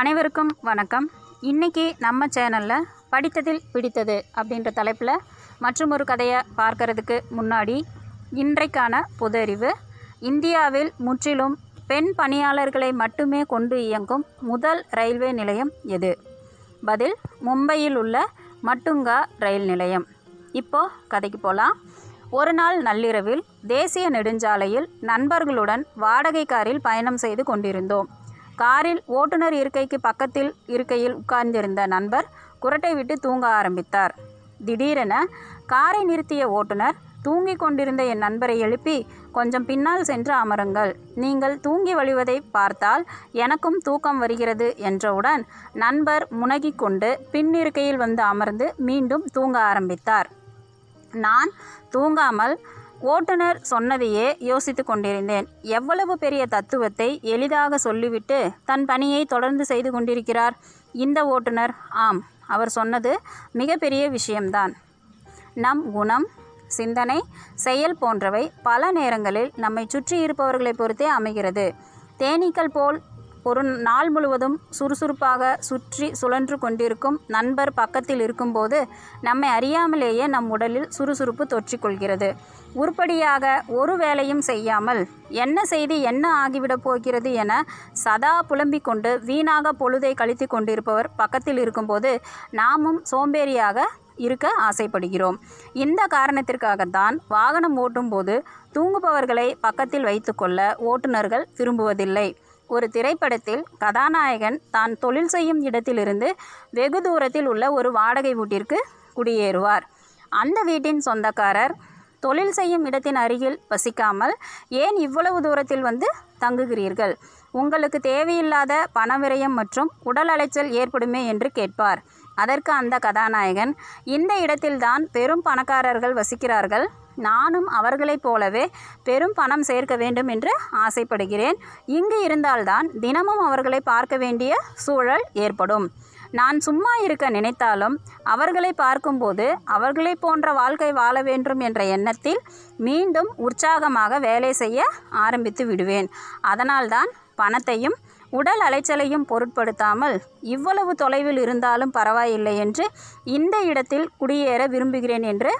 அனைவருக்கும் வணக்கம் இன்றைக்கி நம்ம சேனலில் படித்ததில் பிடித்தது அப்படின்ற தலைப்பில் மற்றும் ஒரு கதையை பார்க்கறதுக்கு முன்னாடி இன்றைக்கான பொது அறிவு இந்தியாவில் முற்றிலும் பெண் பணியாளர்களை மட்டுமே கொண்டு இயங்கும் முதல் ரயில்வே நிலையம் எது பதில் மும்பையில் உள்ள மட்டுங்கா ரயில் நிலையம் இப்போது கதைக்கு போகலாம் ஒரு நாள் நள்ளிரவில் தேசிய நெடுஞ்சாலையில் நண்பர்களுடன் வாடகை காரில் பயணம் செய்து கொண்டிருந்தோம் காரில் ஓட்டுநர் இருக்கைக்கு பக்கத்தில் இருக்கையில் உட்கார்ந்திருந்த நண்பர் குரட்டை விட்டு தூங்க ஆரம்பித்தார் திடீரென காரை நிறுத்திய ஓட்டுநர் தூங்கிக் கொண்டிருந்த என் நண்பரை எழுப்பி கொஞ்சம் பின்னால் சென்று அமருங்கள் நீங்கள் தூங்கி வழிவதை பார்த்தால் எனக்கும் தூக்கம் வருகிறது என்றவுடன் நண்பர் முனகிக்கொண்டு பின் இருக்கையில் வந்து அமர்ந்து மீண்டும் தூங்க ஆரம்பித்தார் நான் தூங்காமல் ஓட்டுநர் சொன்னதையே யோசித்து கொண்டிருந்தேன் எவ்வளவு பெரிய தத்துவத்தை எளிதாக சொல்லிவிட்டு தன் பணியை தொடர்ந்து செய்து கொண்டிருக்கிறார் இந்த ஓட்டுநர் ஆம் அவர் சொன்னது மிகப்பெரிய விஷயம்தான் நம் குணம் சிந்தனை செயல் போன்றவை பல நேரங்களில் நம்மை சுற்றி இருப்பவர்களை பொறுத்தே அமைகிறது தேனீக்கள் போல் ஒரு நாள் முழுவதும் சுறுசுறுப்பாக சுற்றி சுழன்று கொண்டிருக்கும் நண்பர் பக்கத்தில் இருக்கும்போது நம்மை அறியாமலேயே நம் உடலில் சுறுசுறுப்பு தொற்றிக்கொள்கிறது உருப்படியாக ஒரு வேலையும் செய்யாமல் என்ன செய்து என்ன ஆகிவிடப் போகிறது என சதா புலம்பிக் கொண்டு வீணாக பொழுதை கழித்து கொண்டிருப்பவர் பக்கத்தில் இருக்கும்போது நாமும் சோம்பேறியாக இருக்க ஆசைப்படுகிறோம் இந்த காரணத்திற்காகத்தான் வாகனம் ஓட்டும்போது தூங்குபவர்களை பக்கத்தில் வைத்துக்கொள்ள ஓட்டுநர்கள் விரும்புவதில்லை ஒரு திரைப்படத்தில் கதாநாயகன் தான் தொழில் செய்யும் இடத்திலிருந்து வெகு தூரத்தில் உள்ள ஒரு வாடகை வீட்டிற்கு குடியேறுவார் அந்த வீட்டின் சொந்தக்காரர் தொழில் செய்யும் இடத்தின் அருகில் வசிக்காமல் ஏன் இவ்வளவு தூரத்தில் வந்து தங்குகிறீர்கள் உங்களுக்கு தேவையில்லாத பணவிரயம் மற்றும் உடல் அலைச்சல் ஏற்படுமே என்று கேட்பார் அதற்கு அந்த கதாநாயகன் இந்த இடத்தில்தான் பெரும் பணக்காரர்கள் வசிக்கிறார்கள் நானும் அவர்களைப் போலவே பெரும் பணம் சேர்க்க வேண்டும் என்று ஆசைப்படுகிறேன் இங்கு இருந்தால்தான் தினமும் அவர்களை பார்க்க வேண்டிய சூழல் ஏற்படும் நான் சும்மா இருக்க நினைத்தாலும் அவர்களை பார்க்கும்போது அவர்களை போன்ற வாழ்க்கை வாழ வேண்டும் என்ற எண்ணத்தில் மீண்டும் உற்சாகமாக வேலை செய்ய ஆரம்பித்து விடுவேன் அதனால்தான் பணத்தையும் உடல் அலைச்சலையும் பொருட்படுத்தாமல் இவ்வளவு தொலைவில் இருந்தாலும் பரவாயில்லை என்று இந்த இடத்தில் குடியேற விரும்புகிறேன் என்று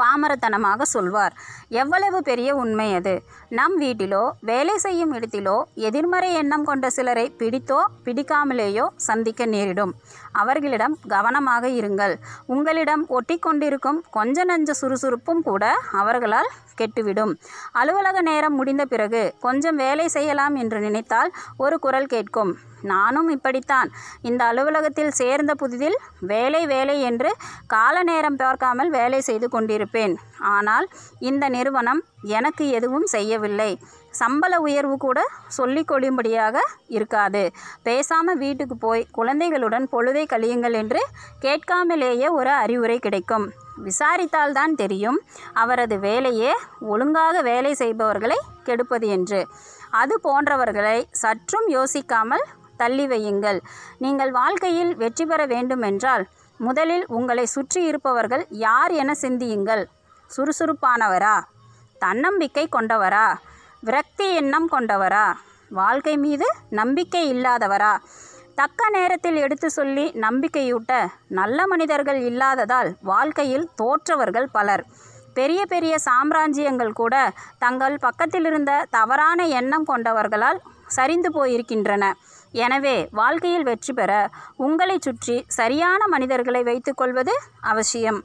பாமரத்தனமாக சொல்வார் எவ்வளவு பெரிய உண்மை அது நம் வீட்டிலோ வேலை செய்யும் இடத்திலோ எதிர்மறை எண்ணம் கொண்ட சிலரை பிடித்தோ பிடிக்காமலேயோ சந்திக்க நேரிடும் அவர்களிடம் கவனமாக இருங்கள் உங்களிடம் கொண்டிருக்கும் கொஞ்ச நஞ்ச சுறுசுறுப்பும் கூட அவர்களால் கெட்டுவிடும் அலுவலக நேரம் முடிந்த பிறகு கொஞ்சம் வேலை செய்யலாம் என்று நினைத்தால் ஒரு குரல் கேட்கும் நானும் இப்படித்தான் இந்த அலுவலகத்தில் சேர்ந்த புதிதில் வேலை வேலை என்று கால நேரம் பார்க்காமல் வேலை செய்து கொண்டிருப்பேன் ஆனால் இந்த நிறுவனம் எனக்கு எதுவும் செய்யவில்லை சம்பள உயர்வு கூட சொல்லிக் கொள்ளும்படியாக இருக்காது பேசாமல் வீட்டுக்கு போய் குழந்தைகளுடன் பொழுதை கழியுங்கள் என்று கேட்காமலேயே ஒரு அறிவுரை கிடைக்கும் விசாரித்தால்தான் தெரியும் அவரது வேலையே ஒழுங்காக வேலை செய்பவர்களை கெடுப்பது என்று அது போன்றவர்களை சற்றும் யோசிக்காமல் தள்ளி வையுங்கள் நீங்கள் வாழ்க்கையில் வெற்றி பெற வேண்டுமென்றால் முதலில் உங்களை சுற்றி இருப்பவர்கள் யார் என சிந்தியுங்கள் சுறுசுறுப்பானவரா தன்னம்பிக்கை கொண்டவரா விரக்தி எண்ணம் கொண்டவரா வாழ்க்கை மீது நம்பிக்கை இல்லாதவரா தக்க நேரத்தில் எடுத்து சொல்லி நம்பிக்கையூட்ட நல்ல மனிதர்கள் இல்லாததால் வாழ்க்கையில் தோற்றவர்கள் பலர் பெரிய பெரிய சாம்ராஜ்யங்கள் கூட தங்கள் பக்கத்திலிருந்த தவறான எண்ணம் கொண்டவர்களால் சரிந்து போயிருக்கின்றன எனவே வாழ்க்கையில் வெற்றி பெற உங்களை சுற்றி சரியான மனிதர்களை வைத்துக்கொள்வது அவசியம்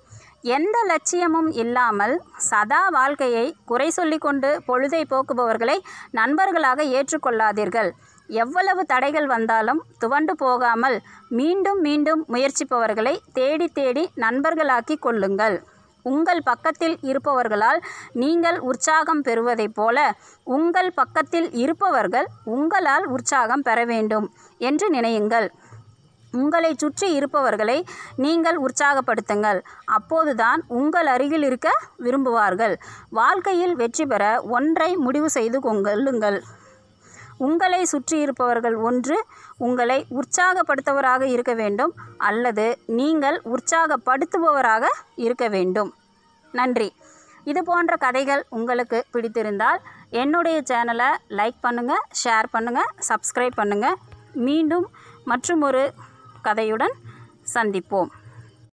எந்த லட்சியமும் இல்லாமல் சதா வாழ்க்கையை குறை சொல்லிக்கொண்டு பொழுதை போக்குபவர்களை நண்பர்களாக ஏற்றுக்கொள்ளாதீர்கள் எவ்வளவு தடைகள் வந்தாலும் துவண்டு போகாமல் மீண்டும் மீண்டும் முயற்சிப்பவர்களை தேடி தேடி நண்பர்களாக்கி கொள்ளுங்கள் உங்கள் பக்கத்தில் இருப்பவர்களால் நீங்கள் உற்சாகம் பெறுவதைப் போல உங்கள் பக்கத்தில் இருப்பவர்கள் உங்களால் உற்சாகம் பெற வேண்டும் என்று நினையுங்கள் உங்களை சுற்றி இருப்பவர்களை நீங்கள் உற்சாகப்படுத்துங்கள் அப்போதுதான் உங்கள் அருகில் இருக்க விரும்புவார்கள் வாழ்க்கையில் வெற்றி பெற ஒன்றை முடிவு செய்து கொள்ளுங்கள் உங்களை சுற்றியிருப்பவர்கள் ஒன்று உங்களை உற்சாகப்படுத்தவராக இருக்க வேண்டும் அல்லது நீங்கள் உற்சாகப்படுத்துபவராக இருக்க வேண்டும் நன்றி இது போன்ற கதைகள் உங்களுக்கு பிடித்திருந்தால் என்னுடைய சேனலை லைக் பண்ணுங்கள் ஷேர் பண்ணுங்கள் சப்ஸ்கிரைப் பண்ணுங்கள் மீண்டும் மற்றும் ஒரு கதையுடன் சந்திப்போம்